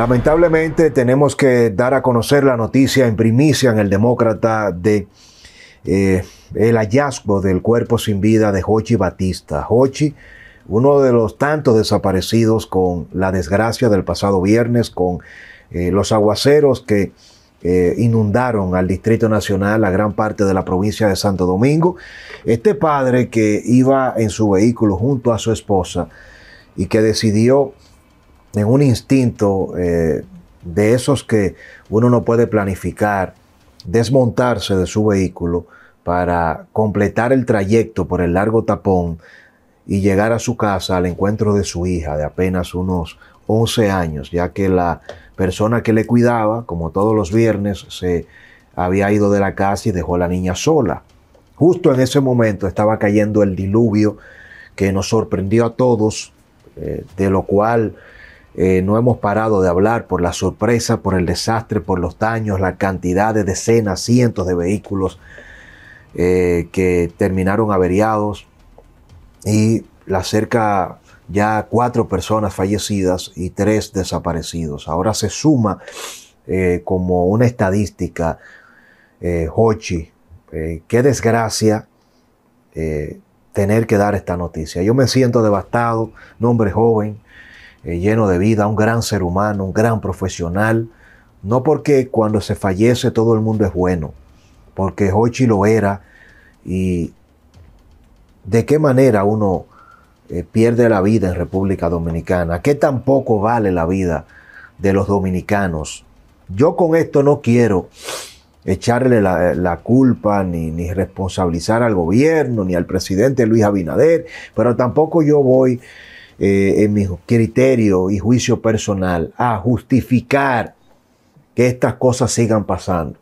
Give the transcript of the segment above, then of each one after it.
Lamentablemente tenemos que dar a conocer la noticia en primicia en el Demócrata de eh, el hallazgo del cuerpo sin vida de Hochi Batista. Hochi, uno de los tantos desaparecidos con la desgracia del pasado viernes, con eh, los aguaceros que eh, inundaron al Distrito Nacional, a gran parte de la provincia de Santo Domingo. Este padre que iba en su vehículo junto a su esposa y que decidió en un instinto eh, de esos que uno no puede planificar, desmontarse de su vehículo para completar el trayecto por el largo tapón y llegar a su casa al encuentro de su hija de apenas unos 11 años, ya que la persona que le cuidaba, como todos los viernes, se había ido de la casa y dejó a la niña sola. Justo en ese momento estaba cayendo el diluvio que nos sorprendió a todos, eh, de lo cual eh, no hemos parado de hablar por la sorpresa, por el desastre, por los daños, la cantidad de decenas, cientos de vehículos eh, que terminaron averiados y la cerca ya cuatro personas fallecidas y tres desaparecidos. Ahora se suma eh, como una estadística, Hochi, qué desgracia tener que dar esta noticia. Yo me siento devastado, nombre joven eh, lleno de vida, un gran ser humano, un gran profesional. No porque cuando se fallece todo el mundo es bueno, porque Hochi lo era y de qué manera uno eh, pierde la vida en República Dominicana, qué tampoco vale la vida de los dominicanos. Yo con esto no quiero echarle la, culpa ni, responsabilizar al gobierno ni al presidente Luis Abinader, pero tampoco yo voy eh, en mi criterio y juicio personal a justificar que estas cosas sigan pasando.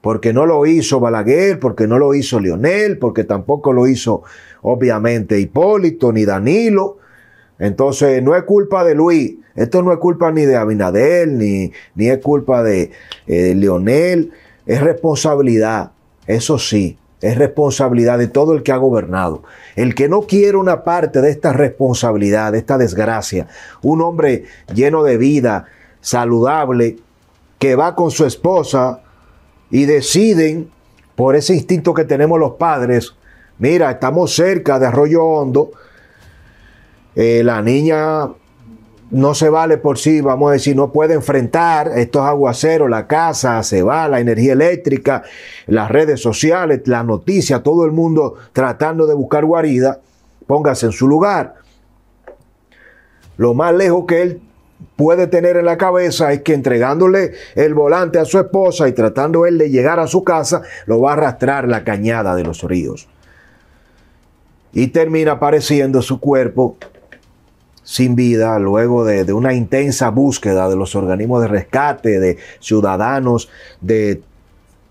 Porque no lo hizo Balaguer, porque no lo hizo Lionel, porque tampoco lo hizo obviamente Hipólito ni Danilo. Entonces no es culpa de Luis, esto no es culpa ni de Abinadel, ni, ni es culpa de eh, Lionel, es responsabilidad, eso sí, es responsabilidad de todo el que ha gobernado. El que no quiere una parte de esta responsabilidad, de esta desgracia, un hombre lleno de vida, saludable, que va con su esposa y deciden, por ese instinto que tenemos los padres, mira, estamos cerca de Arroyo Hondo, eh, la niña no se vale por sí, vamos a decir, no puede enfrentar estos aguaceros, la casa se va, la energía eléctrica, las redes sociales, la noticia, todo el mundo tratando de buscar guarida, póngase en su lugar. Lo más lejos que él puede tener en la cabeza es que entregándole el volante a su esposa y tratando él de llegar a su casa, lo va a arrastrar la cañada de los ríos. Y termina apareciendo su cuerpo sin vida luego de, una intensa búsqueda de los organismos de rescate, de ciudadanos, de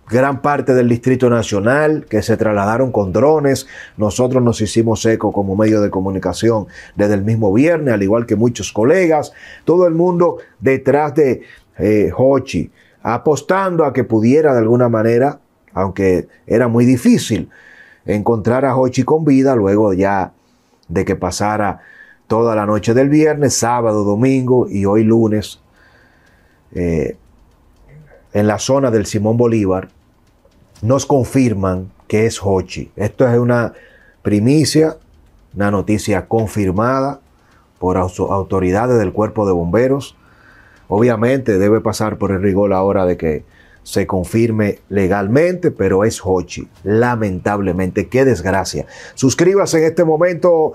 gran parte del Distrito Nacional que se trasladaron con drones. Nosotros nos hicimos eco como medio de comunicación desde el mismo viernes, al igual que muchos colegas. Todo el mundo detrás de eh, Hochi, apostando a que pudiera de alguna manera, aunque era muy difícil, encontrar a Hochi con vida luego ya de que pasara toda la noche del viernes, sábado, domingo y hoy lunes, eh, en la zona del Simón Bolívar, nos confirman que es Hochi. Esto es una primicia, una noticia confirmada por autoridades del cuerpo de bomberos. Obviamente debe pasar por el rigor la hora de que se confirme legalmente, pero es Hochi. Lamentablemente, qué desgracia. Suscríbase en este momento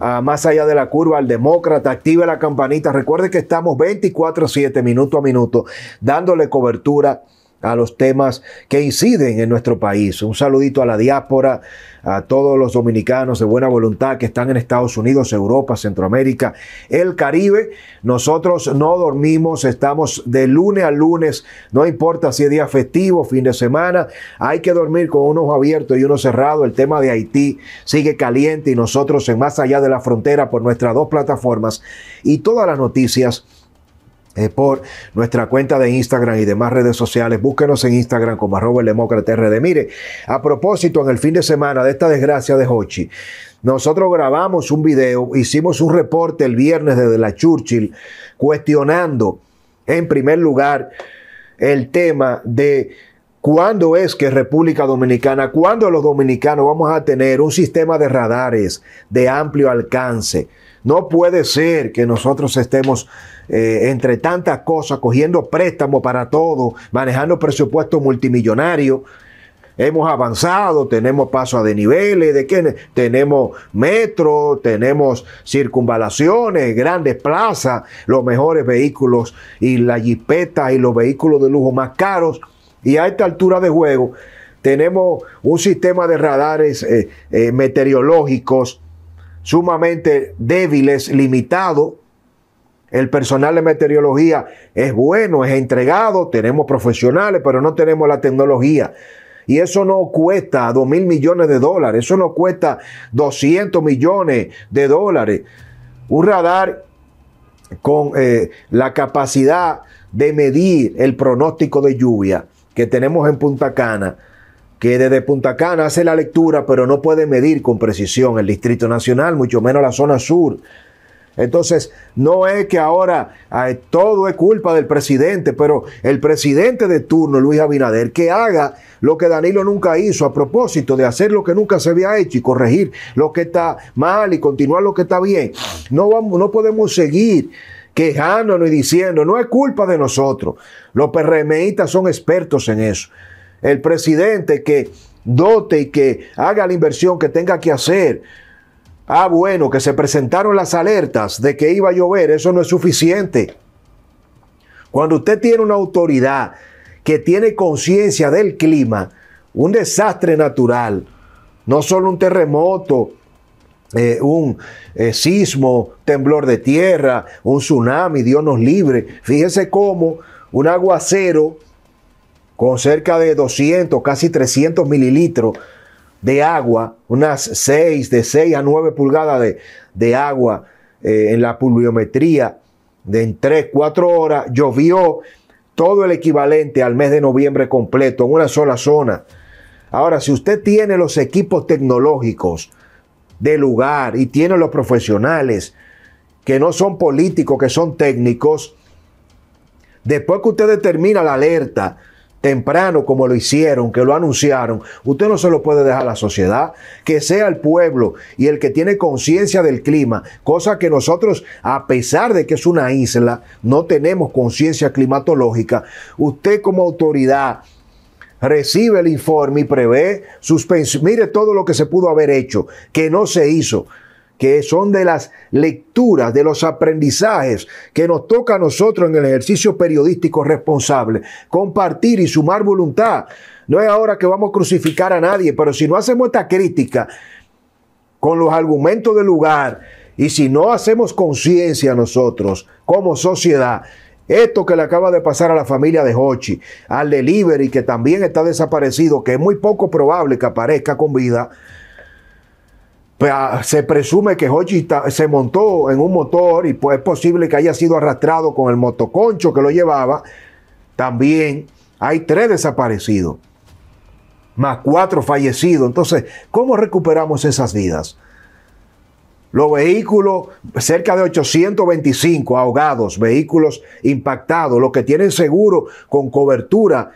ah, Más Allá de la Curva, al Demócrata, active la campanita. Recuerde que estamos 24-7, minuto a minuto, dándole cobertura a los temas que inciden en nuestro país. Un saludito a la diáspora, a todos los dominicanos de buena voluntad que están en Estados Unidos, Europa, Centroamérica, el Caribe. Nosotros no dormimos, estamos de lunes a lunes, no importa si es día festivo, fin de semana, hay que dormir con ojo abiertos y uno cerrado. El tema de Haití sigue caliente y nosotros en Más Allá de la Frontera por nuestras dos plataformas y todas las noticias eh, por nuestra cuenta de Instagram y demás redes sociales. Búsquenos en Instagram como arroba el demócrata RD. Mire, a propósito, en el fin de semana de esta desgracia de Hochi, nosotros grabamos un video, hicimos un reporte el viernes desde la Churchill, cuestionando en primer lugar el tema de ¿Cuándo es que República Dominicana, cuándo los dominicanos vamos a tener un sistema de radares de amplio alcance? No puede ser que nosotros estemos eh, entre tantas cosas cogiendo préstamos para todo, manejando presupuesto multimillonario. Hemos avanzado, tenemos pasos a niveles de qué tenemos metro, tenemos circunvalaciones, grandes plazas, los mejores vehículos y la jipeta y los vehículos de lujo más caros y a esta altura de juego tenemos un sistema de radares eh, eh, meteorológicos sumamente débiles, limitado. El personal de meteorología es bueno, es entregado, tenemos profesionales, pero no tenemos la tecnología. Y eso no cuesta 2 mil millones de dólares, eso no cuesta 200 millones de dólares. Un radar con eh, la capacidad de medir el pronóstico de lluvia que tenemos en Punta Cana, que desde Punta Cana hace la lectura, pero no puede medir con precisión el Distrito Nacional, mucho menos la zona sur. Entonces, no es que ahora todo es culpa del presidente, pero el presidente de turno, Luis Abinader, que haga lo que Danilo nunca hizo a propósito de hacer lo que nunca se había hecho y corregir lo que está mal y continuar lo que está bien. No, vamos, no podemos seguir quejándonos y diciendo, no es culpa de nosotros. Los PRMistas son expertos en eso. El presidente que dote y que haga la inversión que tenga que hacer. Ah, bueno, que se presentaron las alertas de que iba a llover, eso no es suficiente. Cuando usted tiene una autoridad que tiene conciencia del clima, un desastre natural, no solo un terremoto, eh, un eh, sismo, temblor de tierra, un tsunami, Dios nos libre. Fíjese cómo un aguacero con cerca de 200, casi 300 mililitros de agua, unas 6, de 6 a 9 pulgadas de, agua eh, en la pluviometría, de en 3, 4 horas, llovió todo el equivalente al mes de noviembre completo en una sola zona. Ahora, si usted tiene los equipos tecnológicos, de lugar y tiene los profesionales que no son políticos, que son técnicos, después que usted determina la alerta, temprano como lo hicieron, que lo anunciaron, usted no se lo puede dejar a la sociedad, que sea el pueblo y el que tiene conciencia del clima, cosa que nosotros, a pesar de que es una isla, no tenemos conciencia climatológica, usted como autoridad recibe el informe y prevé suspensión. Mire todo lo que se pudo haber hecho, que no se hizo, que son de las lecturas, de los aprendizajes que nos toca a nosotros en el ejercicio periodístico responsable, compartir y sumar voluntad. No es ahora que vamos a crucificar a nadie, pero si no hacemos esta crítica con los argumentos del lugar y si no hacemos conciencia nosotros como sociedad, esto que le acaba de pasar a la familia de Hochi, al delivery que también está desaparecido, que es muy poco probable que aparezca con vida, se presume que Hochi se montó en un motor y pues es posible que haya sido arrastrado con el motoconcho que lo llevaba. También hay tres desaparecidos, más cuatro fallecidos. Entonces, ¿cómo recuperamos esas vidas? Los vehículos, cerca de 825 ahogados, vehículos impactados, los que tienen seguro con cobertura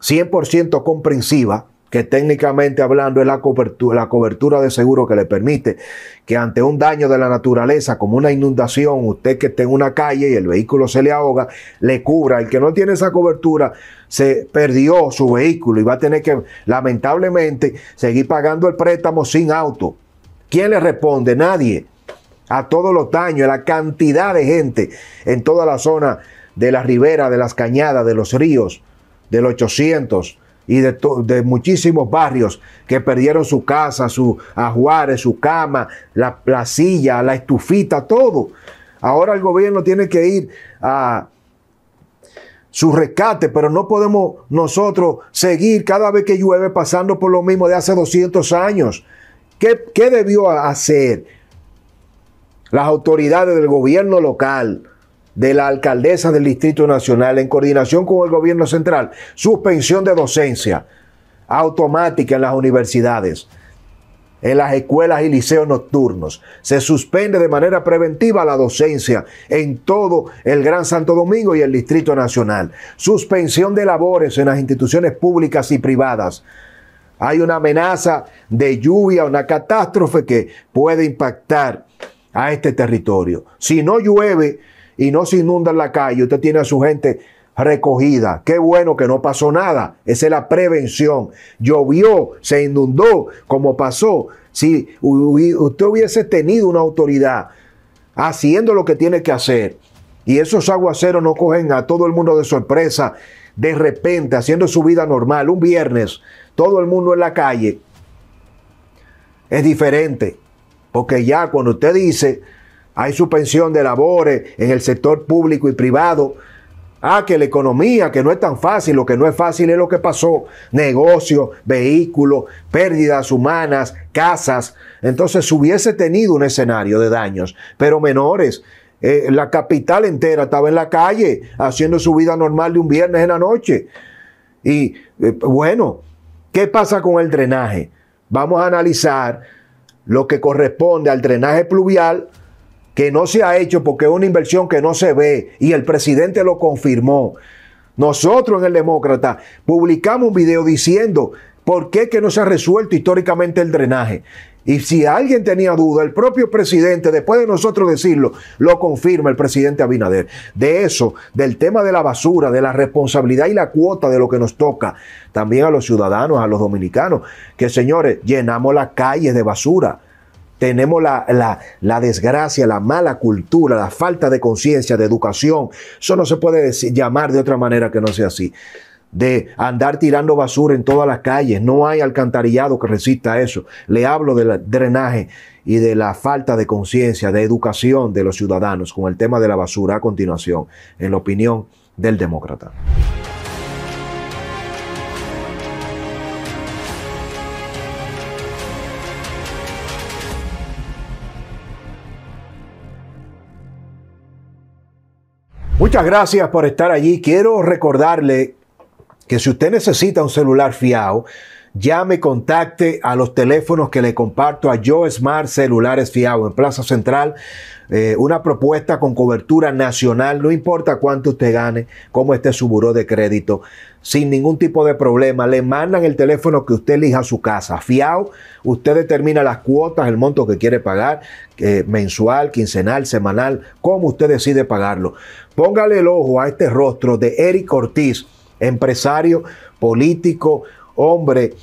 100% comprensiva, que técnicamente hablando es la cobertura, la cobertura de seguro que le permite que ante un daño de la naturaleza, como una inundación, usted que esté en una calle y el vehículo se le ahoga, le cubra. El que no tiene esa cobertura se perdió su vehículo y va a tener que lamentablemente seguir pagando el préstamo sin auto. ¿Quién le responde? Nadie. A todos los daños, a la cantidad de gente en toda la zona de la ribera, de las cañadas, de los ríos, del 800 y de, muchísimos barrios que perdieron su casa, su ajuares, su cama, la, la silla, la estufita, todo. Ahora el gobierno tiene que ir a su rescate, pero no podemos nosotros seguir cada vez que llueve pasando por lo mismo de hace 200 años. ¿Qué, debió hacer las autoridades del gobierno local? de la alcaldesa del Distrito Nacional en coordinación con el gobierno central, suspensión de docencia automática en las universidades, en las escuelas y liceos nocturnos. Se suspende de manera preventiva la docencia en todo el Gran Santo Domingo y el Distrito Nacional. Suspensión de labores en las instituciones públicas y privadas hay una amenaza de lluvia, una catástrofe que puede impactar a este territorio. Si no llueve y no se inunda la calle, usted tiene a su gente recogida. Qué bueno que no pasó nada. Esa es la prevención. Llovió, se inundó, como pasó. Si usted hubiese tenido una autoridad haciendo lo que tiene que hacer, y esos aguaceros no cogen a todo el mundo de sorpresa de repente haciendo su vida normal, un viernes, todo el mundo en la calle, es diferente. Porque ya cuando usted dice, hay suspensión de labores en el sector público y privado, ah, que la economía, que no es tan fácil, lo que no es fácil es lo que pasó, negocios, vehículos, pérdidas humanas, casas, entonces hubiese tenido un escenario de daños, pero menores. Eh, la capital entera estaba en la calle haciendo su vida normal de un viernes en la noche. Y eh, bueno, ¿qué pasa con el drenaje? Vamos a analizar lo que corresponde al drenaje pluvial que no se ha hecho porque es una inversión que no se ve y el presidente lo confirmó. Nosotros en el Demócrata publicamos un video diciendo ¿Por qué que no se ha resuelto históricamente el drenaje? Y si alguien tenía duda, el propio presidente, después de nosotros decirlo, lo confirma el presidente Abinader. De eso, del tema de la basura, de la responsabilidad y la cuota de lo que nos toca, también a los ciudadanos, a los dominicanos, que señores, llenamos las calles de basura. Tenemos la, la, desgracia, la mala cultura, la falta de conciencia, de educación. Eso no se puede llamar de otra manera que no sea así de andar tirando basura en todas las calles. No hay alcantarillado que resista a eso. Le hablo del drenaje y de la falta de conciencia, de educación de los ciudadanos con el tema de la basura a continuación, en la opinión del demócrata. Muchas gracias por estar allí. Quiero recordarle que si usted necesita un celular fiado, llame, contacte a los teléfonos que le comparto a Yo Smart Celulares Fiado en Plaza Central. Eh, una propuesta con cobertura nacional, no importa cuánto usted gane, cómo esté su buró de crédito, sin ningún tipo de problema. Le mandan el teléfono que usted elija a su casa. Fiado, usted determina las cuotas, el monto que quiere pagar, eh, mensual, quincenal, semanal, como usted decide pagarlo. Póngale el ojo a este rostro de Eric Ortiz empresario, político, hombre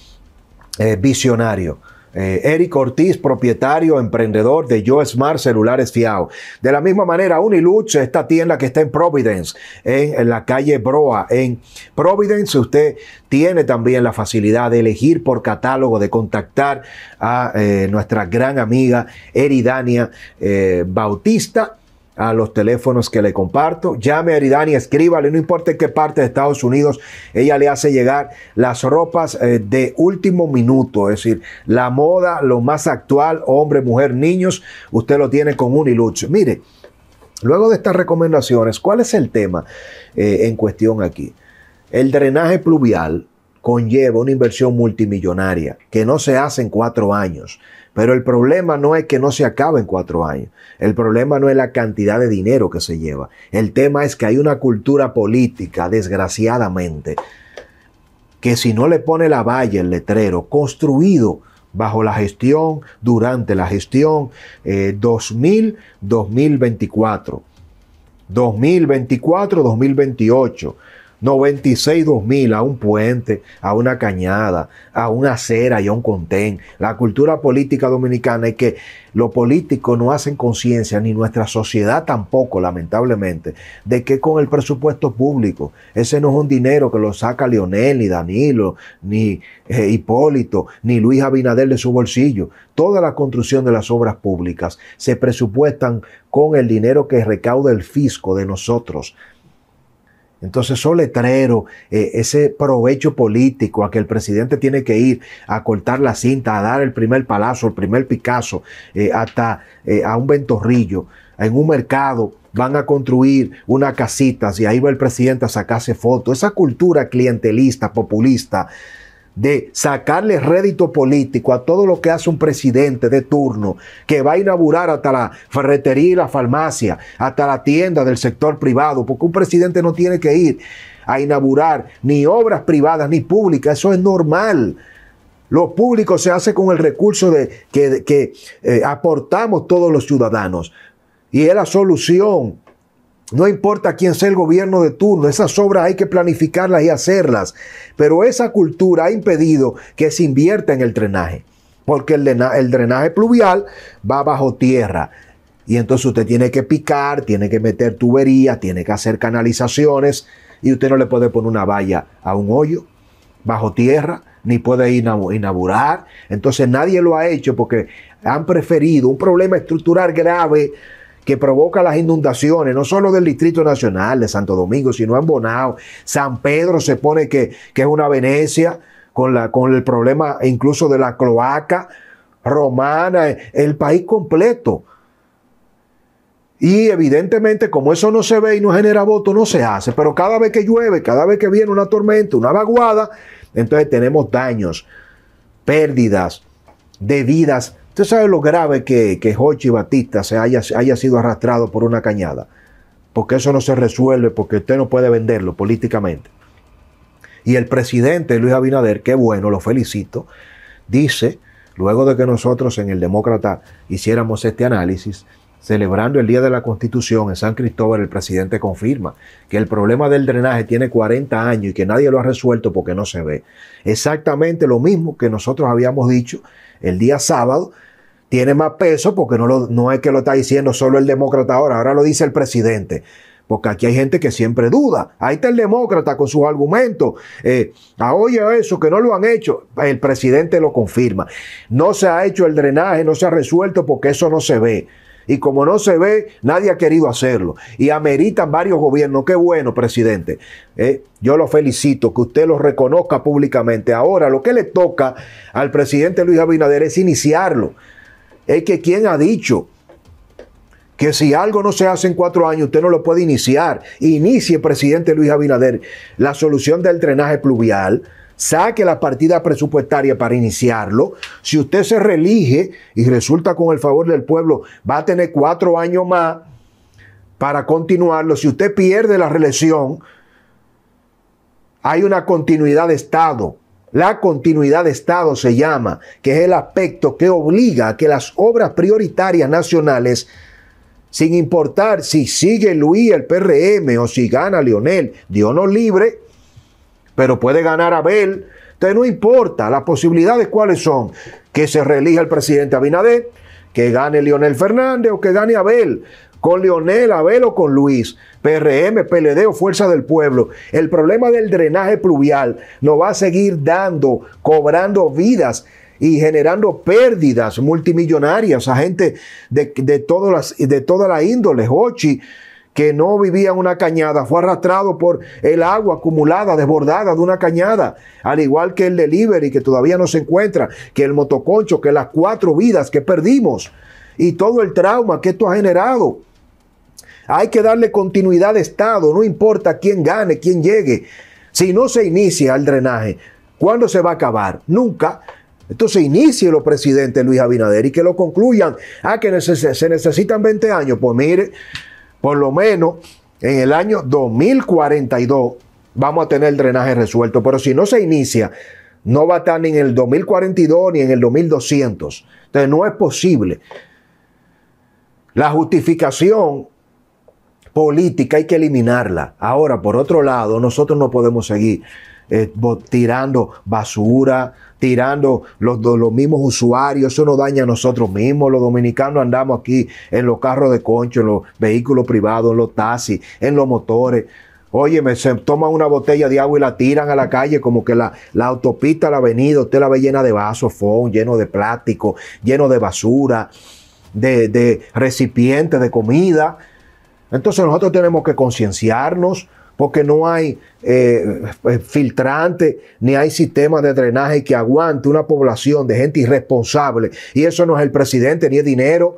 eh, visionario. Eh, Eric Ortiz, propietario, emprendedor de Yo Smart Celulares Fiao. De la misma manera, Unilux, esta tienda que está en Providence, en, la calle Broa, en Providence, usted tiene también la facilidad de elegir por catálogo, de contactar a eh, nuestra gran amiga Eridania Bautista a los teléfonos que le comparto. Llame a Eridani, escríbale, no importa en qué parte de Estados Unidos, ella le hace llegar las ropas eh, de último minuto, es decir, la moda, lo más actual, hombre, mujer, niños, usted lo tiene con un ilucho. Mire, luego de estas recomendaciones, ¿cuál es el tema eh, en cuestión aquí? El drenaje pluvial conlleva una inversión multimillonaria que no se hace en cuatro años. Pero el problema no es que no se acabe en cuatro años. El problema no es la cantidad de dinero que se lleva. El tema es que hay una cultura política, desgraciadamente, que si no le pone la valla, el letrero, construido bajo la gestión, durante la gestión 2000-2024, eh, 2024-2028, 96 2000 a un puente, a una cañada, a una acera y a un contén. La cultura política dominicana es que los políticos no hacen conciencia, ni nuestra sociedad tampoco, lamentablemente, de que con el presupuesto público, ese no es un dinero que lo saca Leonel, ni Danilo, ni eh, Hipólito, ni Luis Abinader de su bolsillo. Toda la construcción de las obras públicas se presupuestan con el dinero que recauda el fisco de nosotros. Entonces, esos letreros, eh, ese provecho político a que el presidente tiene que ir a cortar la cinta, a dar el primer palazo, el primer Picasso, eh, hasta eh, a un ventorrillo, en un mercado, van a construir una casita y ahí va el presidente a sacarse fotos. Esa cultura clientelista, populista, de sacarle rédito político a todo lo que hace un presidente de turno que va a inaugurar hasta la ferretería y la farmacia, hasta la tienda del sector privado, porque un presidente no tiene que ir a inaugurar ni obras privadas ni públicas, eso es normal. Lo público se hace con el recurso de, que, eh, aportamos todos los ciudadanos. Y es la solución no importa quién sea el gobierno de turno, esas obras hay que planificarlas y hacerlas. Pero esa cultura ha impedido que se invierta en el drenaje, porque el, drenaje pluvial va bajo tierra. Y entonces usted tiene que picar, tiene que meter tuberías, tiene que hacer canalizaciones y usted no le puede poner una valla a un hoyo bajo tierra, ni puede inaugurar. Entonces nadie lo ha hecho porque han preferido un problema estructural grave que provoca las inundaciones, no solo del Distrito Nacional de Santo Domingo, sino en Bonao. San Pedro se pone que, es una Venecia, con, la, con el problema incluso de la cloaca romana, el país completo. Y evidentemente, como eso no se ve y no genera voto, no se hace. Pero cada vez que llueve, cada vez que viene una tormenta, una vaguada, entonces tenemos daños, pérdidas de vidas Usted sabe lo grave que, que y Batista se haya, haya sido arrastrado por una cañada. Porque eso no se resuelve, porque usted no puede venderlo políticamente. Y el presidente Luis Abinader, qué bueno, lo felicito, dice, luego de que nosotros en el Demócrata hiciéramos este análisis, celebrando el Día de la Constitución en San Cristóbal, el presidente confirma que el problema del drenaje tiene 40 años y que nadie lo ha resuelto porque no se ve. Exactamente lo mismo que nosotros habíamos dicho el día sábado tiene más peso porque no, es que lo está diciendo solo el demócrata ahora, ahora lo dice el presidente. Porque aquí hay gente que siempre duda. Ahí está el demócrata con sus argumentos. Eh, oye eso, que no lo han hecho. El presidente lo confirma. No se ha hecho el drenaje, no se ha resuelto porque eso no se ve. Y como no se ve, nadie ha querido hacerlo. Y ameritan varios gobiernos. Qué bueno, presidente. Eh, yo lo felicito, que usted lo reconozca públicamente. Ahora, lo que le toca al presidente Luis Abinader es iniciarlo es que quien ha dicho que si algo no se hace en cuatro años, usted no lo puede iniciar. Inicie, presidente Luis Abinader, la solución del drenaje pluvial. Saque la partida presupuestaria para iniciarlo. Si usted se reelige y resulta con el favor del pueblo, va a tener cuatro años más para continuarlo. Si usted pierde la reelección, hay una continuidad de Estado la continuidad de Estado se llama, que es el aspecto que obliga a que las obras prioritarias nacionales, sin importar si sigue Luis el PRM o si gana Lionel, Dios no libre, pero puede ganar Abel, entonces no importa, las posibilidades cuáles son, que se reelija el presidente Abinader, que gane Lionel Fernández o que gane Abel, con Leonel, Abel con Luis, PRM, PLD o Fuerza del Pueblo. El problema del drenaje pluvial nos va a seguir dando, cobrando vidas y generando pérdidas multimillonarias a gente de, todas las, de toda la índole. Hochi, que no vivía en una cañada, fue arrastrado por el agua acumulada, desbordada de una cañada, al igual que el delivery que todavía no se encuentra, que el motoconcho, que las cuatro vidas que perdimos y todo el trauma que esto ha generado. Hay que darle continuidad de Estado, no importa quién gane, quién llegue. Si no se inicia el drenaje, ¿cuándo se va a acabar? Nunca. Entonces inicie los presidentes Luis Abinader y que lo concluyan. Ah, que se necesitan 20 años. Pues mire, por lo menos en el año 2042 vamos a tener el drenaje resuelto. Pero si no se inicia, no va a estar ni en el 2042 ni en el 2200. Entonces no es posible. La justificación política hay que eliminarla. Ahora, por otro lado, nosotros no podemos seguir eh, tirando basura, tirando los, los mismos usuarios, eso nos daña a nosotros mismos. Los dominicanos andamos aquí en los carros de concho, en los vehículos privados, en los taxis, en los motores. Oye, se toman una botella de agua y la tiran a la calle, como que la, la autopista, la avenida, usted la ve llena de vasos, fón, lleno de plástico, lleno de basura, de, de recipientes de comida. Entonces nosotros tenemos que concienciarnos porque no hay eh, eh, filtrante ni hay sistema de drenaje que aguante una población de gente irresponsable. Y eso no es el presidente ni es dinero.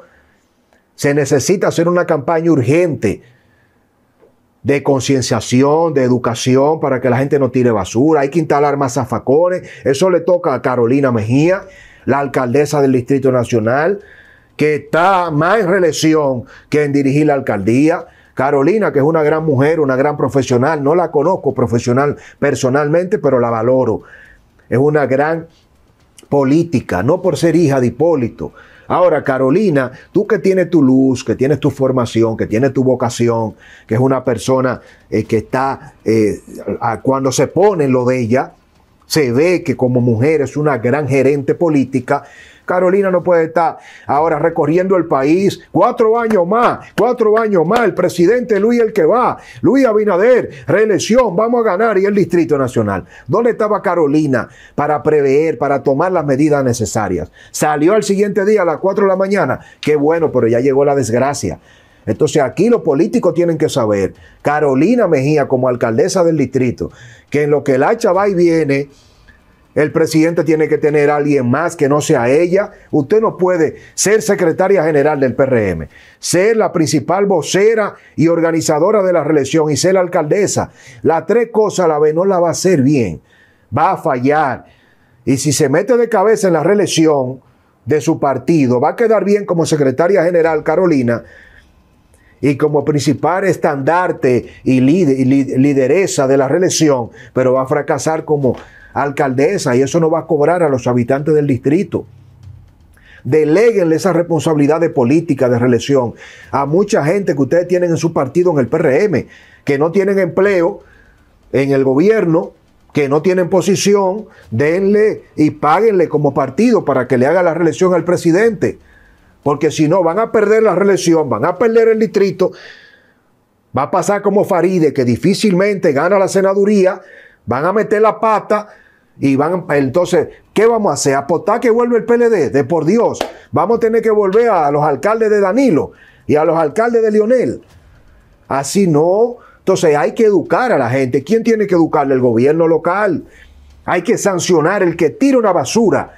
Se necesita hacer una campaña urgente de concienciación, de educación, para que la gente no tire basura. Hay que instalar más zafacones. Eso le toca a Carolina Mejía, la alcaldesa del Distrito Nacional que está más en relación que en dirigir la alcaldía. Carolina, que es una gran mujer, una gran profesional, no la conozco profesional personalmente, pero la valoro. Es una gran política, no por ser hija de Hipólito. Ahora, Carolina, tú que tienes tu luz, que tienes tu formación, que tienes tu vocación, que es una persona eh, que está, eh, cuando se pone lo de ella, se ve que como mujer es una gran gerente política, Carolina no puede estar ahora recorriendo el país. Cuatro años más, cuatro años más. El presidente Luis el que va, Luis Abinader, reelección, vamos a ganar y el Distrito Nacional. ¿Dónde estaba Carolina para prever, para tomar las medidas necesarias? Salió al siguiente día a las cuatro de la mañana. Qué bueno, pero ya llegó la desgracia. Entonces aquí los políticos tienen que saber, Carolina Mejía como alcaldesa del distrito, que en lo que el hacha va y viene, el presidente tiene que tener a alguien más que no sea ella. Usted no puede ser secretaria general del PRM, ser la principal vocera y organizadora de la reelección y ser la alcaldesa. Las tres cosas a la vez no la va a hacer bien. Va a fallar. Y si se mete de cabeza en la reelección de su partido, va a quedar bien como secretaria general Carolina y como principal estandarte y, lideresa de la reelección, pero va a fracasar como alcaldesa y eso no va a cobrar a los habitantes del distrito. deleguenle esa responsabilidad de política, de reelección, a mucha gente que ustedes tienen en su partido, en el PRM, que no tienen empleo en el gobierno, que no tienen posición, denle y páguenle como partido para que le haga la reelección al presidente. Porque si no, van a perder la reelección, van a perder el distrito. Va a pasar como Faride, que difícilmente gana la senaduría Van a meter la pata y van, entonces, ¿qué vamos a hacer? ¿Apostar que vuelve el PLD? De por Dios, vamos a tener que volver a los alcaldes de Danilo y a los alcaldes de Lionel. Así no. Entonces hay que educar a la gente. ¿Quién tiene que educarle? El gobierno local. Hay que sancionar el que tira una basura.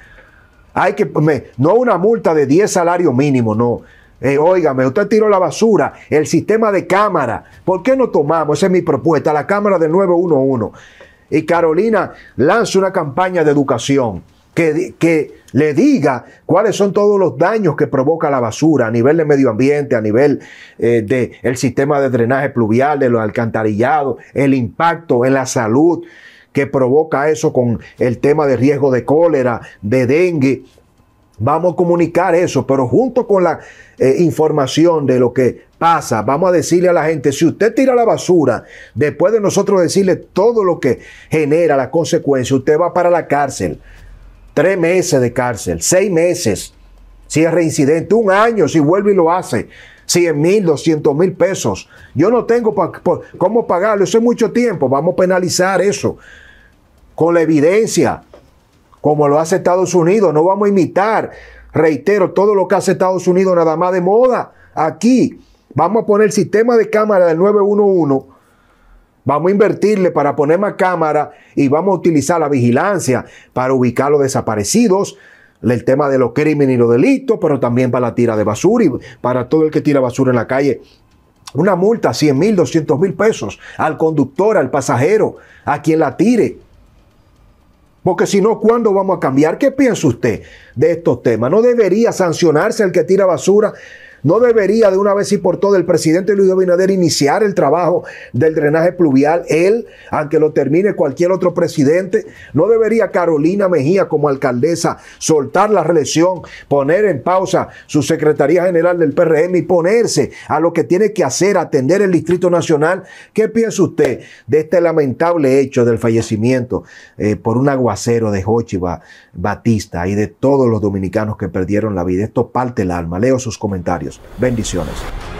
Hay que, no una multa de 10 salarios mínimos, no. Eh, óigame, usted tiró la basura, el sistema de cámara. ¿Por qué no tomamos? Esa es mi propuesta, la cámara del 911. Y Carolina lanza una campaña de educación que, le diga cuáles son todos los daños que provoca la basura a nivel de medio ambiente, a nivel eh, del sistema de drenaje pluvial, de los alcantarillados, el impacto en la salud que provoca eso con el tema de riesgo de cólera, de dengue, Vamos a comunicar eso, pero junto con la eh, información de lo que pasa, vamos a decirle a la gente, si usted tira la basura, después de nosotros decirle todo lo que genera la consecuencia, usted va para la cárcel. Tres meses de cárcel, seis meses, si es reincidente, un año, si vuelve y lo hace. 100 mil, 200 mil pesos. Yo no tengo cómo pagarlo, eso es mucho tiempo. Vamos a penalizar eso con la evidencia como lo hace Estados Unidos. No vamos a imitar, reitero, todo lo que hace Estados Unidos, nada más de moda. Aquí vamos a poner el sistema de cámara del 911. Vamos a invertirle para poner más cámara y vamos a utilizar la vigilancia para ubicar los desaparecidos, el tema de los crímenes y los delitos, pero también para la tira de basura y para todo el que tira basura en la calle. Una multa, 100 mil, 200 mil pesos al conductor, al pasajero, a quien la tire. Porque si no, ¿cuándo vamos a cambiar? ¿Qué piensa usted de estos temas? ¿No debería sancionarse el que tira basura ¿No debería de una vez y por todas el presidente Luis Abinader iniciar el trabajo del drenaje pluvial él, aunque lo termine cualquier otro presidente? ¿No debería Carolina Mejía como alcaldesa soltar la reelección, poner en pausa su Secretaría General del PRM y ponerse a lo que tiene que hacer, atender el Distrito Nacional? ¿Qué piensa usted de este lamentable hecho del fallecimiento eh, por un aguacero de Jochiba Batista y de todos los dominicanos que perdieron la vida? Esto parte el alma. Leo sus comentarios. Bendiciones.